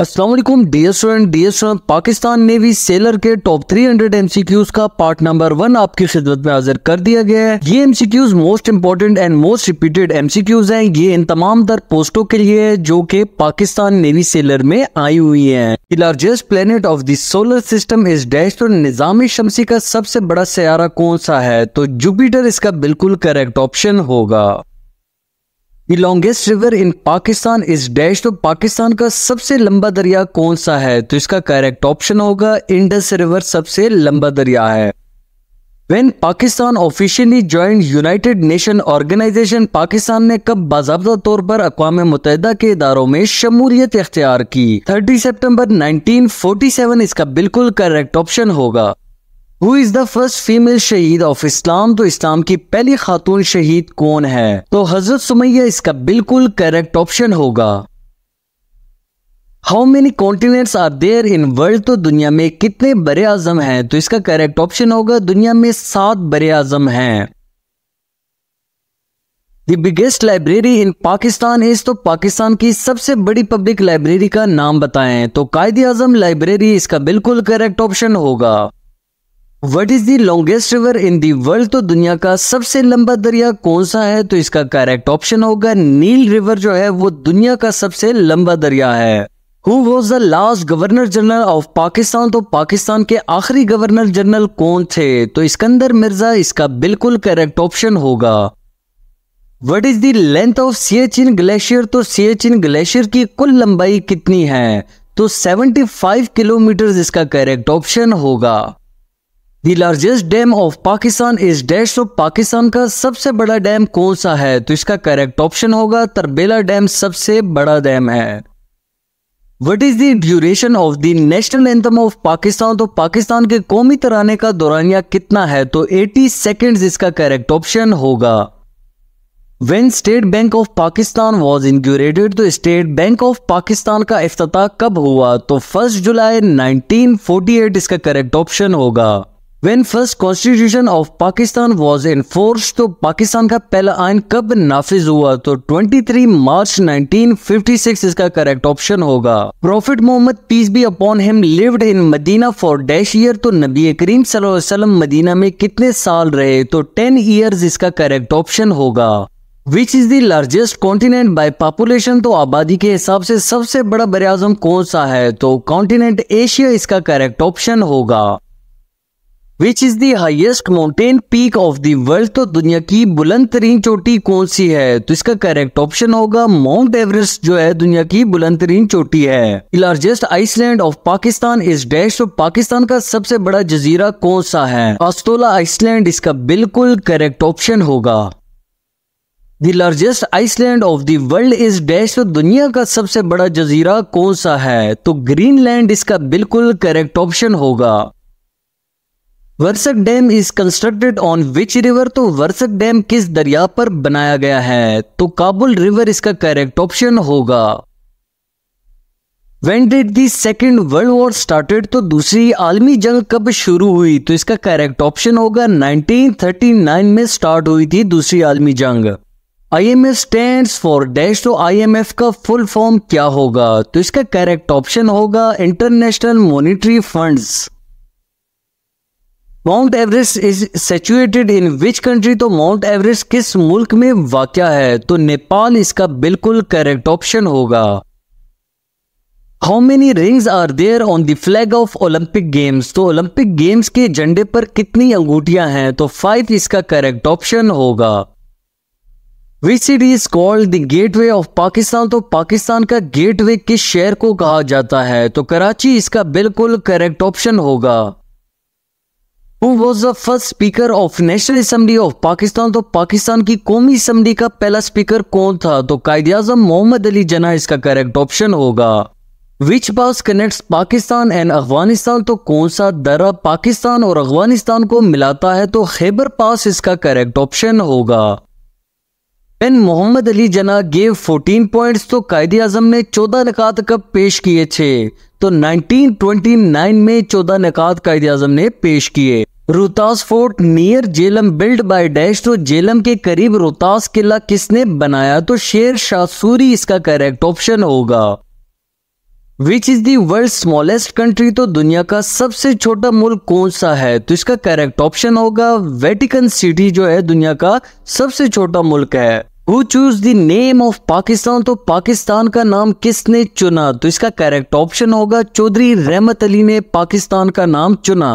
Aslam dear student dear student Pakistan navy sailor के top 300 hundred MCQs का part number one आपकी खिदमत में हाजिर कर दिया गया है ये MCQs most important and most repeated MCQs हैं ये इन तमाम तर पोस्टों के लिए है जो कि पाकिस्तान नेवी सेलर में आई हुई है largest planet of the solar system is dash तो निजामी शमसी का सबसे बड़ा सयारा कौन सा है तो जुपिटर इसका बिल्कुल करेक्ट ऑप्शन होगा the longest river in Pakistan is dash तो पाकिस्तान का सबसे लंबा दरिया कौन सा है तो इसका करेक्ट ऑप्शन होगा इंडस रिवर सबसे लंबा दरिया है when Pakistan officially join United Nation organization Pakistan ने कब बाबा तौर पर अकवा मुतहदा के इदारों में शमूलियत इख्तियार की 30 सितंबर 1947 इसका बिल्कुल करेक्ट ऑप्शन होगा who is the first female शहीद ऑफ इस्लाम तो इस्लाम की पहली खातून शहीद कौन है तो हजरत सुमैया इसका बिल्कुल करेक्ट ऑप्शन होगा how many continents are there in world तो दुनिया में कितने बड़े आजम हैं तो इसका करेक्ट ऑप्शन होगा दुनिया में सात बड़े आजम हैं the biggest library in Pakistan is तो पाकिस्तान की सबसे बड़ी पब्लिक लाइब्रेरी का नाम बताएं तो कायदे आजम लाइब्रेरी इसका बिल्कुल करेक्ट ऑप्शन होगा what is the longest river in the world तो दुनिया का सबसे लंबा दरिया कौन सा है तो इसका करेक्ट ऑप्शन होगा नील रिवर जो है वो दुनिया का सबसे लंबा दरिया है who was the last governor general of Pakistan तो पाकिस्तान के आखिरी गवर्नर जनरल कौन थे तो इसकंदर मिर्जा इसका बिल्कुल करेक्ट ऑप्शन होगा what is the length of Siachen glacier तो सियाचिन ग्लेशियर की कुल लंबाई कितनी है तो 75 किलोमीटर इसका करेक्ट ऑप्शन होगा the largest dam of Pakistan is dash of Pakistan का सबसे बड़ा डैम कौन सा है तो इसका करेक्ट ऑप्शन होगा तरबेला डैम सबसे बड़ा डैम है what is the duration of the national anthem of Pakistan तो पाकिस्तान के कौमी तराने का दौरानिया कितना है तो 80 सेकेंड इसका करेक्ट ऑप्शन होगा when State Bank of Pakistan was inaugurated तो स्टेट बैंक ऑफ पाकिस्तान का अफ्ताह कब हुआ तो फर्स्ट जुलाई 1948 इसका करेक्ट ऑप्शन होगा When first constitution of Pakistan was enforced, तो पाकिस्तान का पहला आयन कब नाफिज हुआ तो 23 मार्च 1956 इसका करेक्ट ऑप्शन होगा prophet Muhammad peace be upon him lived in Medina for dash year तो नबी करीम वसल्लम मदीना में कितने साल रहे तो 10 ईयर्स इसका करेक्ट ऑप्शन होगा which is the largest continent by population तो आबादी के हिसाब से सबसे बड़ा बरआजम कौन सा है तो कॉन्टिनेंट एशिया इसका करेक्ट ऑप्शन होगा which is the highest mountain peak of the world तो दुनिया की बुलंद तरीन चोटी कौन सी है तो इसका करेक्ट ऑप्शन होगा माउंट एवरेस्ट जो है दुनिया की बुलंद तरीन चोटी है largest island of Pakistan is dash तो पाकिस्तान का सबसे बड़ा जजीरा कौन सा है आस्तोला आइसलैंड इसका बिल्कुल करेक्ट ऑप्शन होगा the largest island of the world is dash तो दुनिया का सबसे बड़ा जजीरा कौन सा है तो ग्रीनलैंड इसका बिल्कुल करेक्ट ऑप्शन होगा Warsak dam is constructed on which river तो वर्षक डैम किस दरिया पर बनाया गया है तो काबुल रिवर इसका करेक्ट ऑप्शन होगा when did the second world war started तो दूसरी आलमी जंग कब शुरू हुई तो इसका करेक्ट ऑप्शन होगा 1939 में स्टार्ट हुई थी दूसरी आलमी जंग I M F stand for dash तो आई एम एफ का फुल फॉर्म क्या होगा तो इसका करेक्ट ऑप्शन होगा international monetary funds Mount Everest is situated in which country तो माउंट एवरेस्ट किस मुल्क में वाक़ है तो नेपाल इसका बिल्कुल करेक्ट ऑप्शन होगा how many rings are there on the flag of Olympic games तो ओलंपिक गेम्स के झंडे पर कितनी अंगूठियां हैं तो फाइव इसका करेक्ट ऑप्शन होगा which city is called the gateway of Pakistan तो पाकिस्तान का गेट वे किस शहर को कहा जाता है तो कराची इसका बिल्कुल करेक्ट ऑप्शन होगा who was the first speaker of national assembly of Pakistan तो पाकिस्तान की कौमी असम्बली का पहला स्पीकर कौन था तो कायद आजम मोहम्मद अली जना इसका करेक्ट ऑप्शन होगा which pass connect Pakistan and Afghanistan तो कौन सा दर्रा पाकिस्तान और अफगानिस्तान को मिलाता है तो खैबर पास इसका करेक्ट ऑप्शन होगा and Mohammad Ali Jinnah gave 14 points तो कायदे आजम ने 14 नकात कब पेश किए थे तो 1929 में 14 नकात कायदे आजम ने पेश किए Rohtas fort near Jhelum build by dash तो जेलम के करीब रोहतास किला किसने बनाया तो शेर शाह सूरी इसका करेक्ट ऑप्शन होगा which is the world smallest country तो दुनिया का सबसे छोटा मुल्क कौन सा है तो इसका करेक्ट ऑप्शन होगा वेटिकन सिटी जो है दुनिया का सबसे छोटा मुल्क है who choose the name of Pakistan तो पाकिस्तान का नाम किसने चुना तो इसका करेक्ट ऑप्शन होगा चौधरी रहमत अली ने पाकिस्तान का नाम चुना